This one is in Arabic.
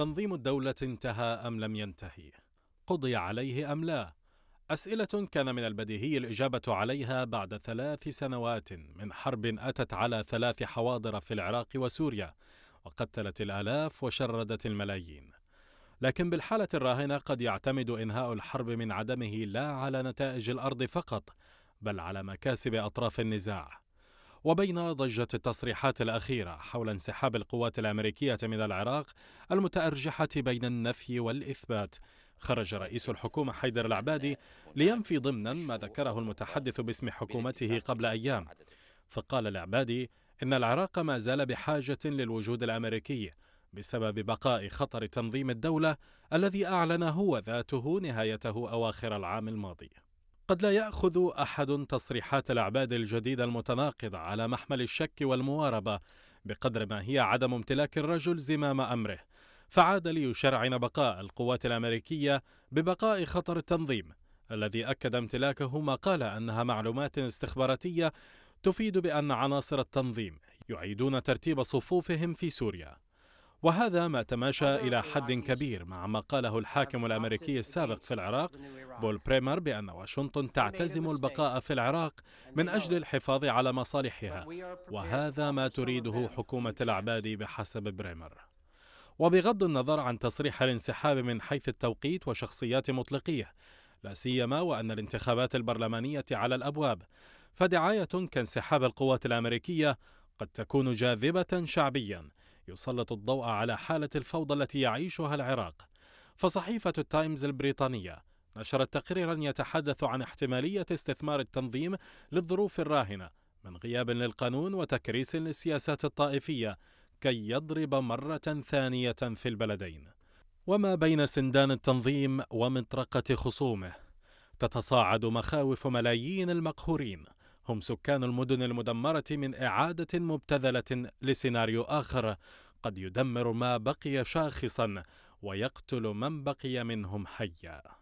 تنظيم الدولة انتهى أم لم ينتهي؟ قضي عليه أم لا؟ أسئلة كان من البديهي الإجابة عليها بعد ثلاث سنوات من حرب أتت على ثلاث حواضر في العراق وسوريا وقتلت الآلاف وشردت الملايين. لكن بالحالة الراهنة قد يعتمد إنهاء الحرب من عدمه لا على نتائج الأرض فقط، بل على مكاسب أطراف النزاع. وبين ضجة التصريحات الأخيرة حول انسحاب القوات الأمريكية من العراق المتأرجحة بين النفي والإثبات خرج رئيس الحكومة حيدر العبادي لينفي ضمنا ما ذكره المتحدث باسم حكومته قبل أيام فقال العبادي إن العراق ما زال بحاجة للوجود الأمريكي بسبب بقاء خطر تنظيم الدولة الذي أعلن هو ذاته نهايته أواخر العام الماضي قد لا ياخذ احد تصريحات العباد الجديده المتناقضه على محمل الشك والمواربه بقدر ما هي عدم امتلاك الرجل زمام امره فعاد ليشرعن بقاء القوات الامريكيه ببقاء خطر التنظيم الذي اكد امتلاكه ما قال انها معلومات استخباراتيه تفيد بان عناصر التنظيم يعيدون ترتيب صفوفهم في سوريا وهذا ما تماشى إلى حد كبير مع ما قاله الحاكم الأمريكي السابق في العراق بول بريمر بأن واشنطن تعتزم البقاء في العراق من أجل الحفاظ على مصالحها وهذا ما تريده حكومة الأعباد بحسب بريمر وبغض النظر عن تصريح الانسحاب من حيث التوقيت وشخصيات مطلقيه لا سيما وان الانتخابات البرلمانيه على الابواب فدعايه كانسحاب القوات الامريكيه قد تكون جاذبه شعبيا يسلط الضوء على حالة الفوضى التي يعيشها العراق فصحيفة التايمز البريطانية نشرت تقريرا يتحدث عن احتمالية استثمار التنظيم للظروف الراهنة من غياب للقانون وتكريس للسياسات الطائفية كي يضرب مرة ثانية في البلدين وما بين سندان التنظيم ومطرقة خصومه تتصاعد مخاوف ملايين المقهورين هم سكان المدن المدمرة من إعادة مبتذلة لسيناريو آخر قد يدمر ما بقي شاخصا ويقتل من بقي منهم حيا